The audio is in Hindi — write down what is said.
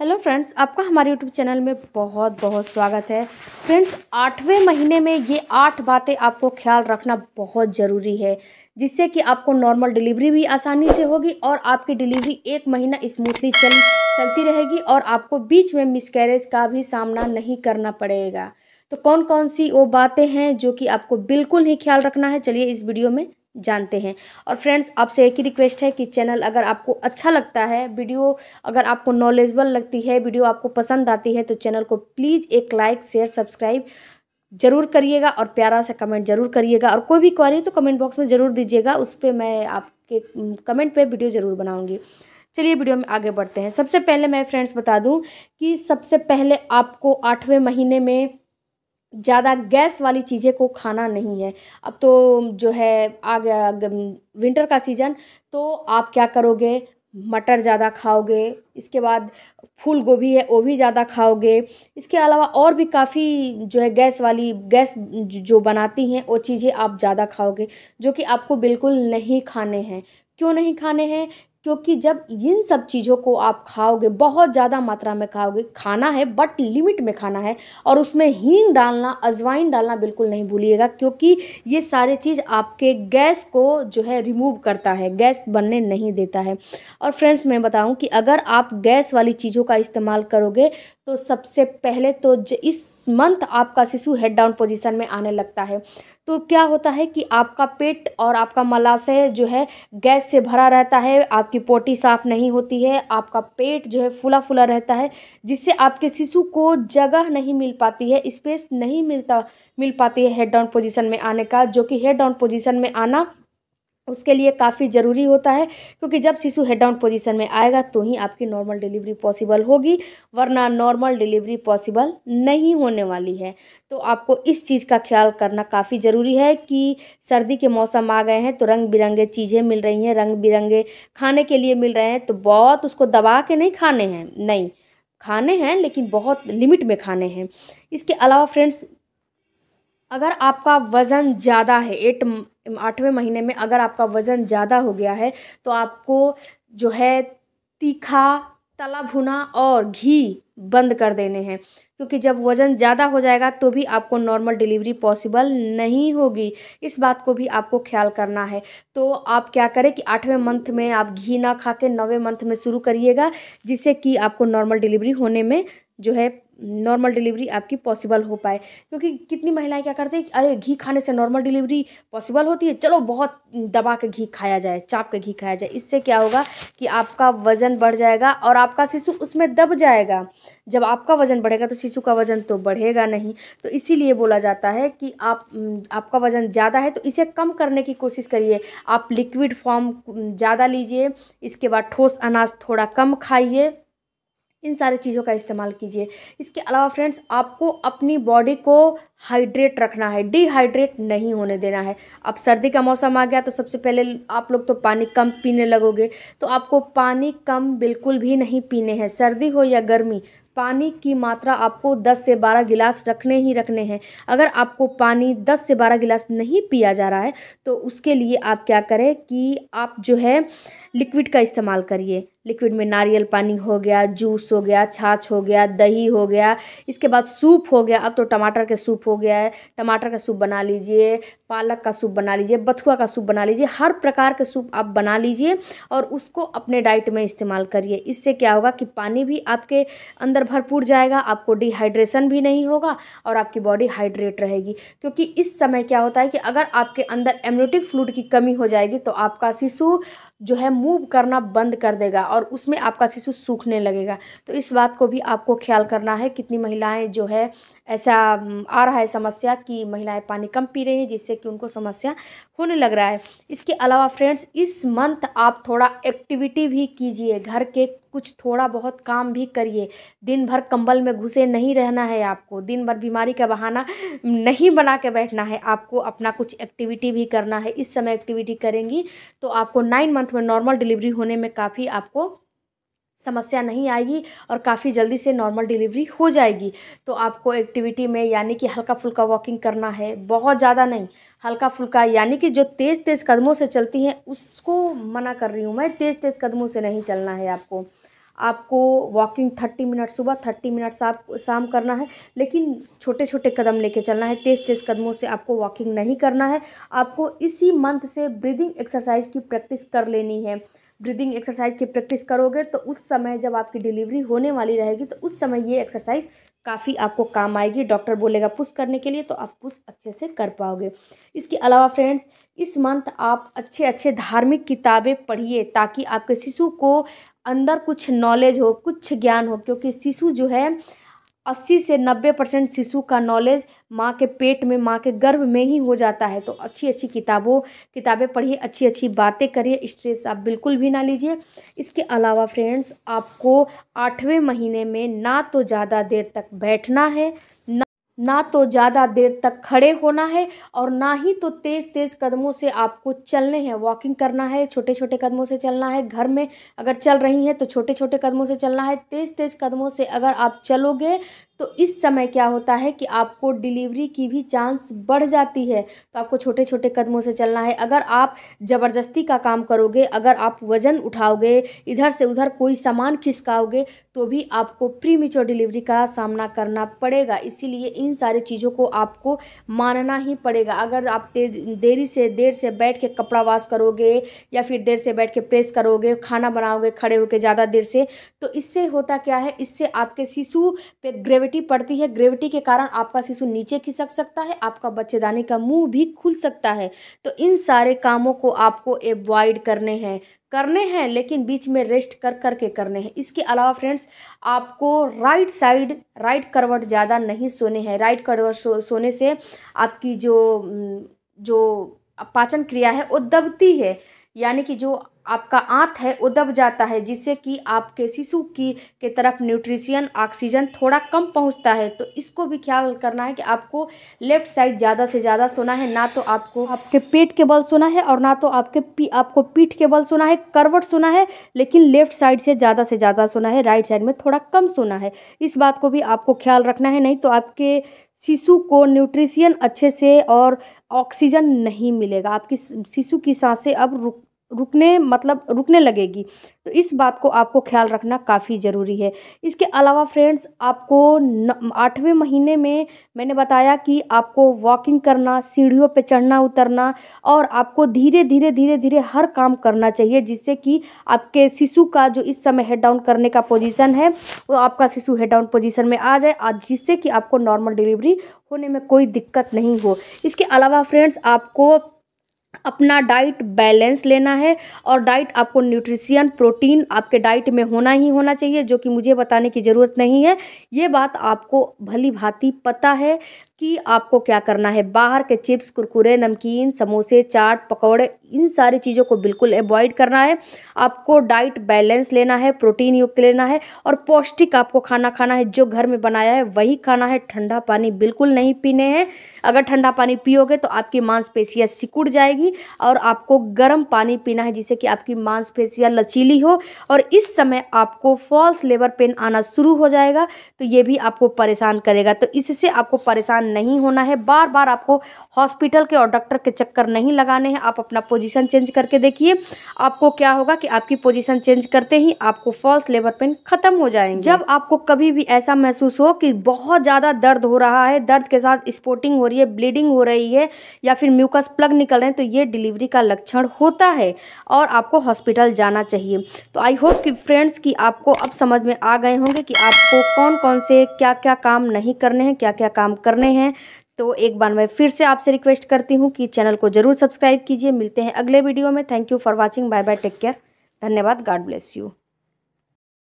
हेलो फ्रेंड्स आपका हमारे यूट्यूब चैनल में बहुत बहुत स्वागत है फ्रेंड्स आठवें महीने में ये आठ बातें आपको ख्याल रखना बहुत ज़रूरी है जिससे कि आपको नॉर्मल डिलीवरी भी आसानी से होगी और आपकी डिलीवरी एक महीना स्मूथली चल चलती रहेगी और आपको बीच में मिसकैरेज का भी सामना नहीं करना पड़ेगा तो कौन कौन सी वो बातें हैं जो कि आपको बिल्कुल ही ख्याल रखना है चलिए इस वीडियो में जानते हैं और फ्रेंड्स आपसे एक ही रिक्वेस्ट है कि चैनल अगर आपको अच्छा लगता है वीडियो अगर आपको नॉलेजबल लगती है वीडियो आपको पसंद आती है तो चैनल को प्लीज़ एक लाइक शेयर सब्सक्राइब ज़रूर करिएगा और प्यारा सा कमेंट ज़रूर करिएगा और कोई भी क्वारी तो कमेंट बॉक्स में ज़रूर दीजिएगा उस पर मैं आपके कमेंट पर वीडियो ज़रूर बनाऊँगी चलिए वीडियो में आगे बढ़ते हैं सबसे पहले मैं फ्रेंड्स बता दूं कि सबसे पहले आपको आठवें महीने में ज़्यादा गैस वाली चीज़ें को खाना नहीं है अब तो जो है आ गया विंटर का सीज़न तो आप क्या करोगे मटर ज़्यादा खाओगे इसके बाद फूल गोभी है वो भी ज़्यादा खाओगे इसके अलावा और भी काफ़ी जो है गैस वाली गैस जो बनाती हैं वो चीज़ें आप ज़्यादा खाओगे जो कि आपको बिल्कुल नहीं खाने हैं क्यों नहीं खाने हैं क्योंकि जब इन सब चीज़ों को आप खाओगे बहुत ज़्यादा मात्रा में खाओगे खाना है बट लिमिट में खाना है और उसमें हींग डालना अजवाइन डालना बिल्कुल नहीं भूलिएगा क्योंकि ये सारे चीज़ आपके गैस को जो है रिमूव करता है गैस बनने नहीं देता है और फ्रेंड्स मैं बताऊँ कि अगर आप गैस वाली चीज़ों का इस्तेमाल करोगे तो सबसे पहले तो इस मंथ आपका शिशु हेड डाउन पोजीशन में आने लगता है तो क्या होता है कि आपका पेट और आपका मलाशय जो है गैस से भरा रहता है आपकी पोटी साफ नहीं होती है आपका पेट जो है फुला फुला रहता है जिससे आपके शिशु को जगह नहीं मिल पाती है स्पेस नहीं मिलता मिल पाती है हेड डाउन पोजीशन में आने का जो कि हेड डाउन पोजीशन में आना उसके लिए काफ़ी ज़रूरी होता है क्योंकि जब शिशु हेड डाउन पोजीशन में आएगा तो ही आपकी नॉर्मल डिलीवरी पॉसिबल होगी वरना नॉर्मल डिलीवरी पॉसिबल नहीं होने वाली है तो आपको इस चीज़ का ख्याल करना काफ़ी ज़रूरी है कि सर्दी के मौसम आ गए हैं तो रंग बिरंगे चीज़ें मिल रही हैं रंग बिरंगे खाने के लिए मिल रहे हैं तो बहुत उसको दबा के नहीं खाने हैं नहीं खाने हैं लेकिन बहुत लिमिट में खाने हैं इसके अलावा फ्रेंड्स अगर आपका वज़न ज़्यादा है एट आठवें महीने में अगर आपका वज़न ज़्यादा हो गया है तो आपको जो है तीखा तला भुना और घी बंद कर देने हैं क्योंकि जब वज़न ज़्यादा हो जाएगा तो भी आपको नॉर्मल डिलीवरी पॉसिबल नहीं होगी इस बात को भी आपको ख्याल करना है तो आप क्या करें कि आठवें मंथ में आप घी ना खा के नौवें मंथ में शुरू करिएगा जिससे कि आपको नॉर्मल डिलीवरी होने में जो है नॉर्मल डिलीवरी आपकी पॉसिबल हो पाए क्योंकि कितनी महिलाएं क्या करती हैं अरे घी खाने से नॉर्मल डिलीवरी पॉसिबल होती है चलो बहुत दबा के घी खाया जाए चाप के घी खाया जाए इससे क्या होगा कि आपका वज़न बढ़ जाएगा और आपका शिशु उसमें दब जाएगा जब आपका वज़न बढ़ेगा तो शिशु का वज़न तो बढ़ेगा नहीं तो इसीलिए बोला जाता है कि आप आपका वज़न ज़्यादा है तो इसे कम करने की कोशिश करिए आप लिक्विड फॉर्म ज़्यादा लीजिए इसके बाद ठोस अनाज थोड़ा कम खाइए इन सारी चीज़ों का इस्तेमाल कीजिए इसके अलावा फ्रेंड्स आपको अपनी बॉडी को हाइड्रेट रखना है डिहाइड्रेट नहीं होने देना है अब सर्दी का मौसम आ गया तो सबसे पहले आप लोग तो पानी कम पीने लगोगे तो आपको पानी कम बिल्कुल भी नहीं पीने हैं सर्दी हो या गर्मी पानी की मात्रा आपको 10 से 12 गिलास रखने ही रखने हैं अगर आपको पानी 10 से 12 गिलास नहीं पिया जा रहा है तो उसके लिए आप क्या करें कि आप जो है लिक्विड का इस्तेमाल करिए लिक्विड में नारियल पानी हो गया जूस हो गया छाछ हो गया दही हो गया इसके बाद सूप हो गया अब तो टमाटर के सूप हो गया है टमाटर का सूप बना लीजिए पालक का सूप बना लीजिए बथुआ का सूप बना लीजिए हर प्रकार के सूप आप बना लीजिए और उसको अपने डाइट में इस्तेमाल करिए इससे क्या होगा कि पानी भी आपके अंदर भरपूर जाएगा आपको डिहाइड्रेशन भी नहीं होगा और आपकी बॉडी हाइड्रेट रहेगी क्योंकि इस समय क्या होता है कि अगर आपके अंदर एम्यूटिक फ्लूड की कमी हो जाएगी तो आपका शिशु जो है मूव करना बंद कर देगा और उसमें आपका शिशु सूखने लगेगा तो इस बात को भी आपको ख्याल करना है कितनी महिलाएं जो है ऐसा आ रहा है समस्या कि महिलाएं पानी कम पी रही हैं जिससे कि उनको समस्या होने लग रहा है इसके अलावा फ्रेंड्स इस मंथ आप थोड़ा एक्टिविटी भी कीजिए घर के कुछ थोड़ा बहुत काम भी करिए दिन भर कंबल में घुसे नहीं रहना है आपको दिन भर बीमारी का बहाना नहीं बना के बैठना है आपको अपना कुछ एक्टिविटी भी करना है इस समय एक्टिविटी करेंगी तो आपको नाइन मंथ में नॉर्मल डिलीवरी होने में काफ़ी आपको समस्या नहीं आएगी और काफ़ी जल्दी से नॉर्मल डिलीवरी हो जाएगी तो आपको एक्टिविटी में यानी कि हल्का फुल्का वॉकिंग करना है बहुत ज़्यादा नहीं हल्का फुल्का यानी कि जो तेज़ तेज़ कदमों से चलती हैं उसको मना कर रही हूँ मैं तेज़ तेज़ कदमों से नहीं चलना है आपको आपको वॉकिंग थर्टी मिनट सुबह थर्टी मिनट साफ शाम करना है लेकिन छोटे छोटे कदम लेके चलना है तेज़ तेज़ कदमों से आपको वॉकिंग नहीं करना है आपको इसी मंथ से ब्रीदिंग एक्सरसाइज की प्रैक्टिस कर लेनी है ब्रीदिंग एक्सरसाइज की प्रैक्टिस करोगे तो उस समय जब आपकी डिलीवरी होने वाली रहेगी तो उस समय ये एक्सरसाइज काफ़ी आपको काम आएगी डॉक्टर बोलेगा पुश करने के लिए तो आप पुश अच्छे से कर पाओगे इसके अलावा फ्रेंड्स इस मंथ आप अच्छे अच्छे धार्मिक किताबें पढ़िए ताकि आपके शिशु को अंदर कुछ नॉलेज हो कुछ ज्ञान हो क्योंकि शिशु जो है अस्सी से नब्बे परसेंट शिशु का नॉलेज माँ के पेट में माँ के गर्भ में ही हो जाता है तो अच्छी अच्छी किताबों किताबें पढ़िए अच्छी अच्छी बातें करिए स्ट्रेस आप बिल्कुल भी ना लीजिए इसके अलावा फ्रेंड्स आपको आठवें महीने में ना तो ज़्यादा देर तक बैठना है ना तो ज़्यादा देर तक खड़े होना है और ना ही तो तेज़ तेज़ कदमों से आपको चलने हैं वॉकिंग करना है छोटे छोटे कदमों से चलना है घर में अगर चल रही हैं तो छोटे छोटे कदमों से चलना है तेज़ तेज़ कदमों से अगर आप चलोगे तो इस समय क्या होता है कि आपको डिलीवरी की भी चांस बढ़ जाती है तो आपको छोटे छोटे कदमों से चलना है अगर आप ज़बरदस्ती का काम करोगे अगर आप वज़न उठाओगे इधर से उधर कोई सामान खिसकाओगे तो भी आपको प्री डिलीवरी का सामना करना पड़ेगा इसीलिए इन सारी चीज़ों को आपको मानना ही पड़ेगा अगर आप देरी से देर से बैठ के कपड़ा वाश करोगे या फिर देर से बैठ के प्रेस करोगे खाना बनाओगे खड़े होकर ज़्यादा देर से तो इससे होता क्या है इससे आपके शिशु पे ग्रेविटी ग्रेविटी पड़ती है ग्रेविटी के कारण आपका शिशु नीचे खिसक सकता है आपका बच्चेदानी का मुंह भी खुल सकता है तो इन सारे कामों को आपको एवॉइड करने हैं करने हैं लेकिन बीच में रेस्ट कर कर के करने हैं इसके अलावा फ्रेंड्स आपको राइट साइड राइट करवट ज़्यादा नहीं सोने हैं राइट करवट सो, सोने से आपकी जो जो पाचन क्रिया है वो दबती है यानी कि जो आपका आँत है वो दब जाता है जिससे कि आपके शिशु की के तरफ न्यूट्रिशियन ऑक्सीजन थोड़ा कम पहुँचता है तो इसको भी ख्याल करना है कि आपको लेफ़्ट साइड ज़्यादा से ज़्यादा सोना है ना तो आपको आपके पेट के बल सोना है और ना तो आपके पी आपको पीठ के बल सोना है करवट सोना है लेकिन लेफ़्ट साइड से ज़्यादा से ज़्यादा सोना है राइट साइड में थोड़ा कम सोना है इस बात को भी आपको ख्याल रखना है नहीं तो आपके शिशु को न्यूट्रिशियन अच्छे से और ऑक्सीजन नहीं मिलेगा आपकी शिशु की सांसें अब रुक रुकने मतलब रुकने लगेगी तो इस बात को आपको ख्याल रखना काफ़ी ज़रूरी है इसके अलावा फ्रेंड्स आपको आठवें महीने में मैंने बताया कि आपको वॉकिंग करना सीढ़ियों पर चढ़ना उतरना और आपको धीरे धीरे धीरे धीरे हर काम करना चाहिए जिससे कि आपके शिशु का जो इस समय हेड डाउन करने का पोजीशन है वो आपका शिशु हेड डाउन पोजिशन में आ जाए जिससे कि आपको नॉर्मल डिलीवरी होने में कोई दिक्कत नहीं हो इसके अलावा फ्रेंड्स आपको अपना डाइट बैलेंस लेना है और डाइट आपको न्यूट्रिशियन प्रोटीन आपके डाइट में होना ही होना चाहिए जो कि मुझे बताने की ज़रूरत नहीं है ये बात आपको भली भांति पता है कि आपको क्या करना है बाहर के चिप्स कुरकुरे नमकीन समोसे चाट पकौड़े इन सारी चीज़ों को बिल्कुल अवॉइड करना है आपको डाइट बैलेंस लेना है प्रोटीन युक्त लेना है और पौष्टिक आपको खाना खाना है जो घर में बनाया है वही खाना है ठंडा पानी बिल्कुल नहीं पीने हैं अगर ठंडा पानी पियोगे तो आपकी मांसपेशियाँ सिकुड़ जाएगी जाएगी और आपको गर्म पानी पीना है जिससे कि आपकी मांसपेशियाँ लचीली हो और इस समय आपको फॉल्स लेबर पेन आना शुरू हो जाएगा तो ये भी आपको परेशान करेगा तो इससे आपको परेशान नहीं होना है बार बार आपको हॉस्पिटल के और डॉक्टर के चक्कर नहीं लगाने हैं आप अपना पोजिशन चेंज करके देखिए आपको क्या होगा कि आपकी पोजिशन चेंज करते ही आपको फॉल्स लेबर पेन खत्म हो जाएंगे जब आपको कभी भी ऐसा महसूस हो कि बहुत ज़्यादा दर्द हो रहा है दर्द के साथ स्पोर्टिंग हो रही है ब्लीडिंग हो रही है या फिर म्यूकस प्लग निकल रहे हैं तो ये डिलीवरी का लक्षण होता है और आपको हॉस्पिटल जाना चाहिए तो आई होप कि फ्रेंड्स कि आपको अब समझ में आ गए होंगे कि आपको कौन कौन से क्या क्या काम नहीं करने हैं क्या क्या काम करने हैं तो एक बार मैं फिर से आपसे रिक्वेस्ट करती हूँ कि चैनल को ज़रूर सब्सक्राइब कीजिए मिलते हैं अगले वीडियो में thank you for watching bye bye take care धन्यवाद गॉड ब्लेस यू